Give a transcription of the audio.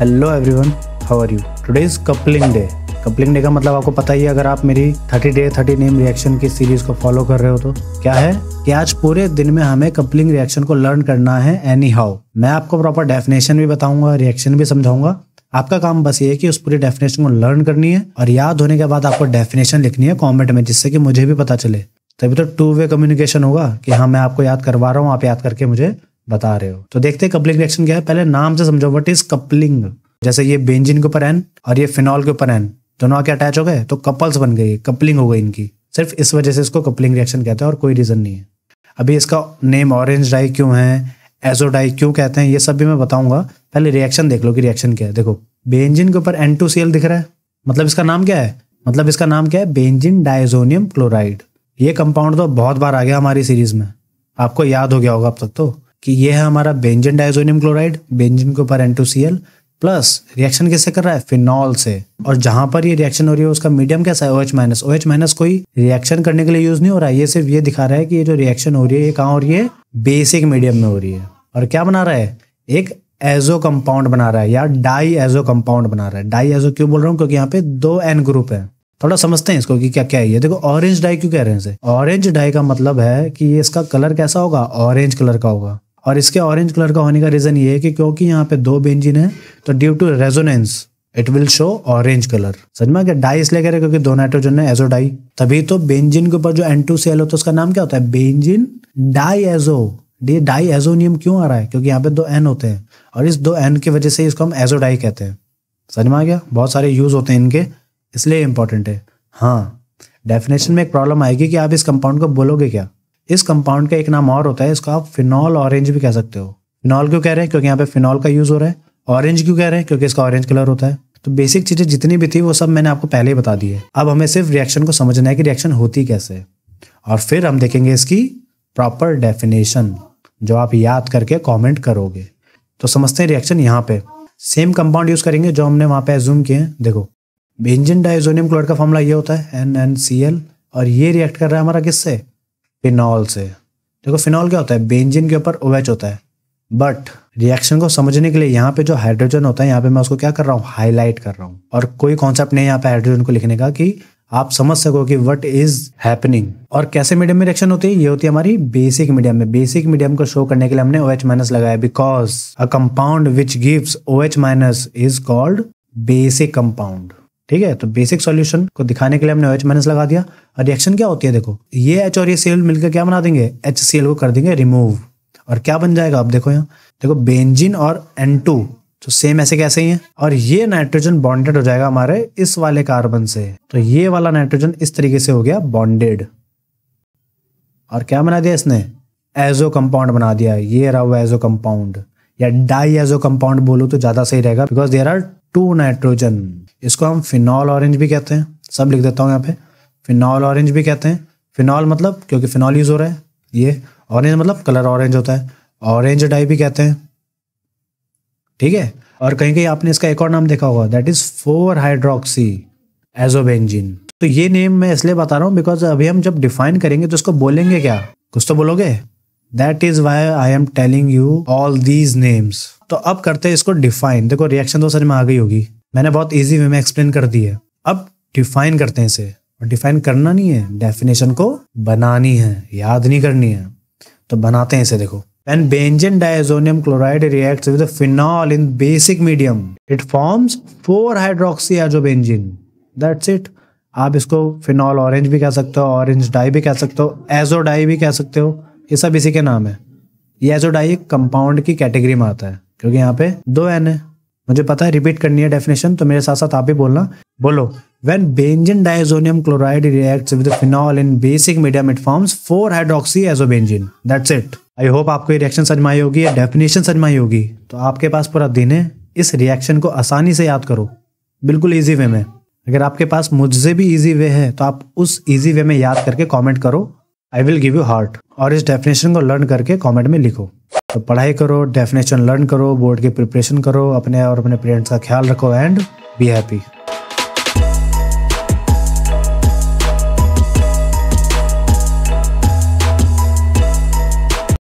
Hello everyone how are you today is coupling day coupling day का मतलब आपको पता ही है अगर आप मेरी thirty day thirty name reaction की सीरीज को फॉलो कर रहे हो तो क्या है कि आज पूरे दिन में हमें कपलिंग रिएक्शन को लर्न करना है एनी हाउ मैं आपको प्रॉपर डेफिनेशन भी बताऊंगा रिएक्शन भी समझाऊंगा आपका काम बस ये है कि उस पूरी डेफिनेशन को लर्न करनी है और याद होने के बाद आपको डेफिनेशन लिखनी है कॉमेंट में जिससे कि मुझे भी पता चले तभी तो टू वे कम्युनिकेशन होगा कि हाँ मैं आपको याद करवा रहा हूँ आप याद करके मुझे बता रहे हो तो देखते हैं कपलिंग रिएक्शन क्या है पहले नाम से समझो वट इज कपलिंग जैसे ये बेंजिन के ऊपर एन और ये फिनॉल के ऊपर एन दोनों आके अटैच हो गए तो कपल्स बन गई कपलिंग हो गई इनकी सिर्फ इस वजह से इसको कपलिंग रिएक्शन कहते हैं और कोई रीजन नहीं है अभी इसका नेम ऑरेंज डाई क्यों है एजो डाई क्यों कहते हैं ये सब भी मैं बताऊंगा पहले रिएक्शन देख लो कि रिएक्शन क्या है देखो बेंजिन के ऊपर एन टू सी एल दिख रहा है मतलब इसका नाम क्या है मतलब इसका नाम क्या है बेंजिन डाइजोनियम क्लोराइड ये कंपाउंड तो बहुत बार आ गया हमारी सीरीज में आपको याद हो गया होगा अब तक तो कि ये है हमारा बेंजन डाइजोनियम क्लोराइड बेंजन के ऊपर एन प्लस रिएक्शन किससे कर रहा है फिनॉल से और जहां पर ये रिएक्शन हो रही है उसका मीडियम कैसा है ओएच माइनस ओएच माइनस कोई रिएक्शन करने के लिए यूज नहीं हो रहा है ये सिर्फ ये दिखा रहा है कि ये जो रिएक्शन हो रही है ये कहाँ हो रही है बेसिक मीडियम में हो रही है और क्या बना रहा है एक एजो कंपाउंड बना रहा है या डाई एजो कंपाउंड बना रहा है डाई एजो क्यों बोल रहा हूँ क्योंकि यहाँ पे दो एन ग्रुप है थोड़ा समझते हैं इसको कि क्या क्या है ये देखो ऑरेंज डाई क्यों कह रहे हैं ऑरेंज डाई का मतलब है कि ये इसका कलर कैसा होगा ऑरेंज कलर का होगा और इसके ऑरेंज कलर का होने का रीज़न ये है कि क्योंकि यहाँ पे दो बेंजिन है तो due to resonance it will show orange colour समझ में गया डाई इसलिए कह रहे क्योंकि दो नाइट्रोजन है एजो डाई तभी तो बेंजिन के ऊपर जो एन टू सी एल होता है उसका नाम क्या होता है बेंजिन डाई एजो ये डाई एजोनियम क्यों आ रहा है क्योंकि यहाँ पे दो एन होते हैं और इस दो एन की वजह से इसको हम एजो डाई कहते हैं समझ में आ गया बहुत सारे यूज होते हैं इनके इसलिए इंपॉर्टेंट है हाँ डेफिनेशन में एक प्रॉब्लम आएगी कि आप इस कंपाउंड को बोलोगे क्या इस कंपाउंड का एक नाम और होता है इसको आप फिनॉल ऑरेंज भी कह सकते हो फिनॉल क्यों कह रहे हैं क्योंकि यहाँ पे फिनॉल का यूज हो रहा है ऑरेंज क्यों कह रहे हैं क्योंकि इसका ऑरेंज कलर होता है तो बेसिक चीजें जितनी भी थी वो सब मैंने आपको पहले ही बता दी है अब हमें सिर्फ रिएक्शन को समझना है कि रिएक्शन होती कैसे और फिर हम देखेंगे इसकी प्रॉपर डेफिनेशन जो आप याद करके कॉमेंट करोगे तो समझते हैं रिएक्शन यहाँ पे सेम कंपाउंड यूज करेंगे जो हमने वहां पे एज्यूम किए हैं देखो बेंजिन डाइजोनियम क्लोराइड का फॉर्मूला ये होता है एन एन सी एल और ये रिएक्ट कर रहा है हमारा किससे फिनॉल से देखो फिनॉल क्या होता है बेंजिन के ऊपर ओएच होता है बट रिएक्शन को समझने के लिए यहाँ पे जो हाइड्रोजन होता है यहाँ पे मैं उसको क्या कर रहा हूँ हाईलाइट कर रहा हूँ और कोई कॉन्सेप्ट नहीं यहाँ पे हाइड्रोजन को लिखने का कि आप समझ सको कि वट इज हैपनिंग और कैसे मीडियम में रिएक्शन होती है ये होती है हमारी बेसिक मीडियम में बेसिक मीडियम को शो करने के लिए हमने ओ एच माइनस लगाया because a compound which gives O H minus is called basic compound ठीक है तो बेसिक सॉल्यूशन को दिखाने के लिए हमने एच माइनस लगा दिया और रिएक्शन क्या होती है देखो ये एच और ये सेल मिलकर क्या बना देंगे एच सी एल को कर देंगे रिमूव और क्या बन जाएगा आप देखो यहाँ देखो बेंजिन और एन टू तो सेम ऐसे कैसे ही है और ये नाइट्रोजन बॉन्डेड हो जाएगा हमारे इस वाले कार्बन से तो ये वाला नाइट्रोजन इस तरीके से हो गया बॉन्डेड और क्या बना दिया इसने एजो कंपाउंड बना दिया ये रहा वो एजो कंपाउंड या डाई एजो कंपाउंड बोलो तो ज्यादा सही रहेगा because there are two nitrogen इसको हम फिनॉल ऑरेंज भी कहते हैं सब लिख देता हूँ यहाँ पे फिनॉल ऑरेंज भी कहते हैं फिनॉल मतलब क्योंकि फिनॉल यूज़ हो रहा है ये ऑरेंज मतलब कलर ऑरेंज होता है ऑरेंज डाई भी कहते हैं ठीक है और कहीं कहीं आपने इसका एक और नाम देखा होगा that is four hydroxy azobenzene तो ये नेम मैं इसलिए बता रहा हूँ बिकॉज अभी हम जब डिफाइन करेंगे तो इसको बोलेंगे क्या कुछ तो बोलोगे that is why I am telling you all these names तो अब करते हैं इसको डिफाइन देखो रिएक्शन तो सर में आ गई होगी मैंने बहुत ईजी वे में एक्सप्लेन कर दी है अब डिफाइन करते हैं इसे और डिफाइन करना नहीं है डेफिनेशन को बनानी है याद नहीं करनी है तो बनाते हैं इसे देखो diazonium chloride react with phenol in basic medium it forms four hydroxy azobenzene that's it आप इसको फिनॉल ऑरेंज भी कह सकते हो ऑरेंज डाई भी कह सकते हो एजो डाई भी कह सकते हो ये सब इसी के नाम है ये एजो डाई एक कंपाउंड की कैटेगरी में आता है क्योंकि यहाँ पे दो एन है मुझे पता है रिपीट करनी है डेफिनेशन तो मेरे साथ साथ आप भी बोलना बोलो When benzene chloride chloride reacts with phenol in basic medium, it forms 4-hydroxyazobenzene. That's it I hope आपको ये रिएक्शन समझ में आई होगी या डेफिनेशन समझ में आई होगी तो आपके पास पूरा दिन है इस रिएक्शन को आसानी से याद करो बिल्कुल ईजी वे में अगर आपके पास मुझसे भी ईजी वे है तो आप उस ईजी वे में याद करके कॉमेंट करो I will give you heart और इस डेफिनेशन को लर्न करके कॉमेंट में लिखो तो पढ़ाई करो डेफिनेशन लर्न करो बोर्ड की प्रिपरेशन करो अपने और अपने पेरेंट्स का ख्याल रखो एंड बी हैप्पी